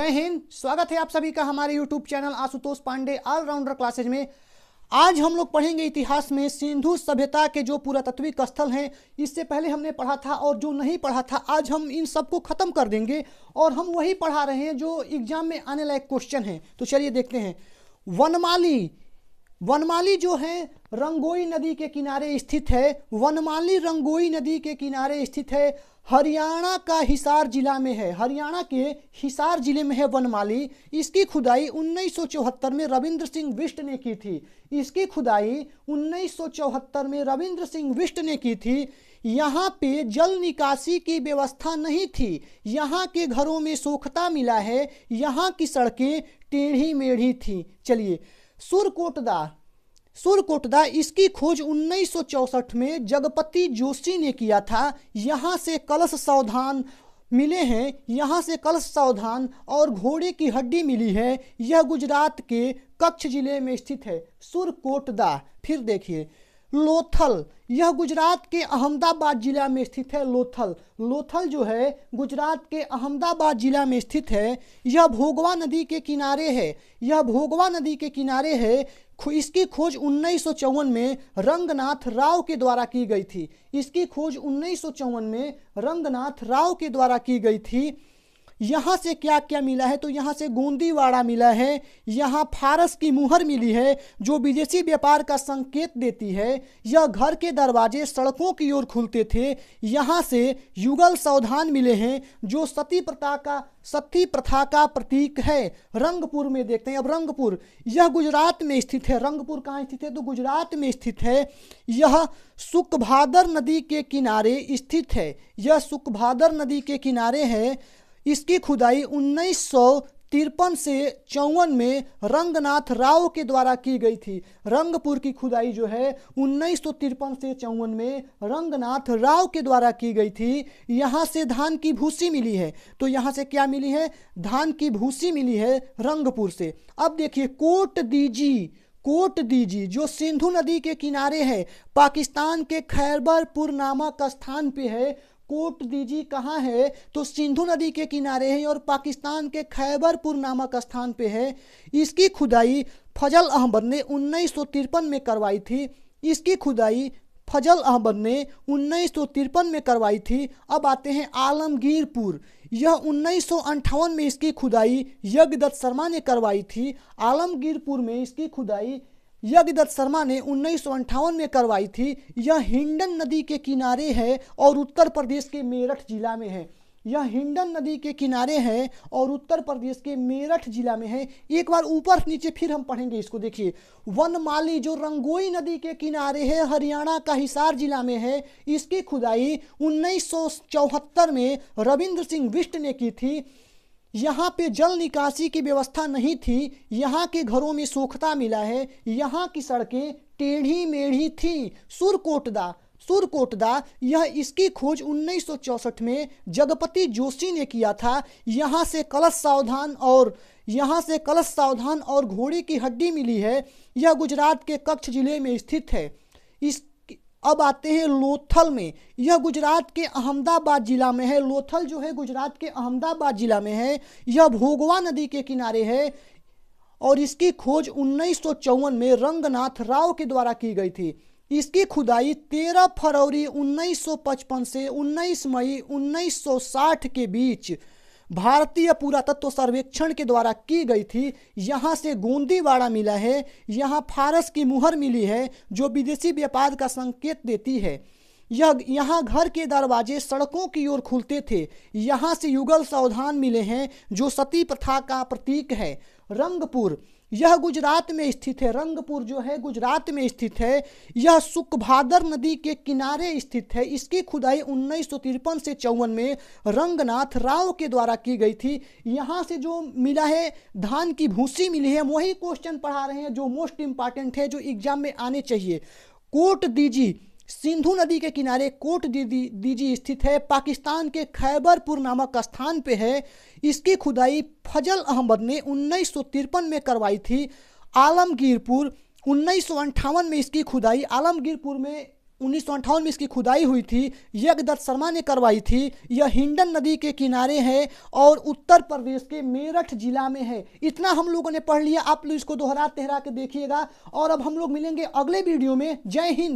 जय हिंद स्वागत है आप सभी का हमारे YouTube channel Ashutosh Pandey allrounder classes में आज हम लोग पढ़ेंगे इतिहास में सिंधु सभ्यता के जो पुरातत्विक स्थल हैं इससे पहले हमने पढ़ा था और जो नहीं पढ़ा था आज हम इन सबको ख़त्म कर देंगे और हम वही पढ़ा रहे हैं जो एग्जाम में आने लायक क्वेश्चन है तो चलिए देखते हैं वनमाली वनमाली जो है रंगोई नदी के किनारे स्थित है वनमाली रंगोई नदी के किनारे स्थित है हरियाणा का हिसार जिला में है हरियाणा के हिसार जिले में है वनमाली इसकी खुदाई 1974 में रविंद्र सिंह विष्ट ने की थी इसकी खुदाई 1974 में रविंद्र सिंह विष्ट ने की थी यहाँ पे जल निकासी की व्यवस्था नहीं थी यहाँ के घरों में सोखता मिला है यहाँ की सड़कें टेढ़ी मेढ़ी थी चलिए सुरकोटदा सुरकोट इसकी खोज 1964 में जगपति जोशी ने किया था यहाँ से कलश सावधान मिले हैं यहाँ से कलश सावधान और घोड़े की हड्डी मिली है यह गुजरात के कच्छ जिले में स्थित है सुरकोटदा फिर देखिए लोथल यह गुजरात के अहमदाबाद जिला में स्थित है लोथल लोथल जो है गुजरात के अहमदाबाद जिला में स्थित है यह भोगवा नदी के किनारे है यह भोगवा नदी के किनारे है इसकी खोज उन्नीस में रंगनाथ राव के द्वारा की गई थी इसकी खोज उन्नीस में रंगनाथ राव के द्वारा की गई थी यहाँ से क्या क्या मिला है तो यहाँ से गोंदीवाड़ा मिला है यहाँ फारस की मुहर मिली है जो विदेशी व्यापार का संकेत देती है यह घर के दरवाजे सड़कों की ओर खुलते थे यहाँ से युगल सावधान मिले हैं जो सती प्रथा का सती प्रथा का प्रतीक है रंगपुर में देखते हैं अब रंगपुर यह गुजरात में स्थित है रंगपुर कहाँ स्थित है तो गुजरात में स्थित है यह सुखभादर नदी के किनारे स्थित है यह सुखभादर नदी के किनारे है इसकी खुदाई उन्नीस तिरपन से चौवन में रंगनाथ राव के द्वारा की गई थी रंगपुर की खुदाई जो है उन्नीस सौ तिरपन से चौवन में रंगनाथ राव के द्वारा की गई थी यहाँ से धान की भूसी मिली है तो यहाँ से क्या मिली है धान की भूसी मिली है रंगपुर से अब देखिए कोट दीजी कोट दीजी जो सिंधु नदी के किनारे है पाकिस्तान के खैरबरपुर नामक स्थान पे है कोट दीजी कहाँ है तो सिंधु नदी के किनारे है और पाकिस्तान के खैबरपुर नामक स्थान पे है इसकी खुदाई फजल अहमद ने उन्नीस में करवाई थी इसकी खुदाई फजल अहमद ने उन्नीस में करवाई थी अब आते हैं आलमगीरपुर यह उन्नीस में इसकी खुदाई यज्ञदत्त शर्मा ने करवाई थी आलमगीरपुर में इसकी खुदाई यज्ञदत्त शर्मा ने उन्नीस में करवाई थी यह हिंडन नदी के किनारे है और उत्तर प्रदेश के मेरठ जिला में है यह हिंडन नदी के किनारे है और उत्तर प्रदेश के मेरठ जिला में है एक बार ऊपर नीचे फिर हम पढ़ेंगे इसको देखिए वनमाली जो रंगोई नदी के किनारे है हरियाणा का हिसार जिला में है इसकी खुदाई उन्नीस में रविंद्र सिंह विष्ट ने की थी यहाँ पे जल निकासी की व्यवस्था नहीं थी यहाँ के घरों में सूखता मिला है यहाँ की सड़कें टेढ़ी मेढ़ी थी सुरकोटदा सुरकोटदा यह इसकी खोज 1964 में जगपति जोशी ने किया था यहाँ से कलश सावधान और यहाँ से कलश सावधान और घोड़े की हड्डी मिली है यह गुजरात के कच्छ जिले में स्थित है इस अब आते हैं लोथल में यह गुजरात के अहमदाबाद जिला में है लोथल जो है गुजरात के अहमदाबाद जिला में है यह भोगवा नदी के किनारे है और इसकी खोज उन्नीस में रंगनाथ राव के द्वारा की गई थी इसकी खुदाई 13 फरवरी 1955 से 19 मई 1960 के बीच भारतीय पुरातत्व सर्वेक्षण के द्वारा की गई थी यहाँ से गोंदीवाड़ा मिला है यहाँ फारस की मुहर मिली है जो विदेशी व्यापार का संकेत देती है यह यहाँ घर के दरवाजे सड़कों की ओर खुलते थे यहाँ से युगल सावधान मिले हैं जो सती प्रथा का प्रतीक है रंगपुर यह गुजरात में स्थित है रंगपुर जो है गुजरात में स्थित है यह सुखभादर नदी के किनारे स्थित है इसकी खुदाई उन्नीस से चौवन में रंगनाथ राव के द्वारा की गई थी यहाँ से जो मिला है धान की भूसी मिली है वही क्वेश्चन पढ़ा रहे हैं जो मोस्ट इम्पॉर्टेंट है जो एग्जाम में आने चाहिए कोट दीजिए सिंधु नदी के किनारे कोट दीदी दीजी स्थित है पाकिस्तान के खैबरपुर नामक स्थान पे है इसकी खुदाई फजल अहमद ने उन्नीस में करवाई थी आलमगीरपुर उन्नीस में इसकी खुदाई आलमगीरपुर में उन्नीस में इसकी खुदाई हुई थी यज्ञदत्त शर्मा ने करवाई थी यह हिंडन नदी के किनारे है और उत्तर प्रदेश के मेरठ जिला में है इतना हम लोगों ने पढ़ लिया आप लोग इसको दोहरा तेहरा के देखिएगा और अब हम लोग मिलेंगे अगले वीडियो में जय हिंद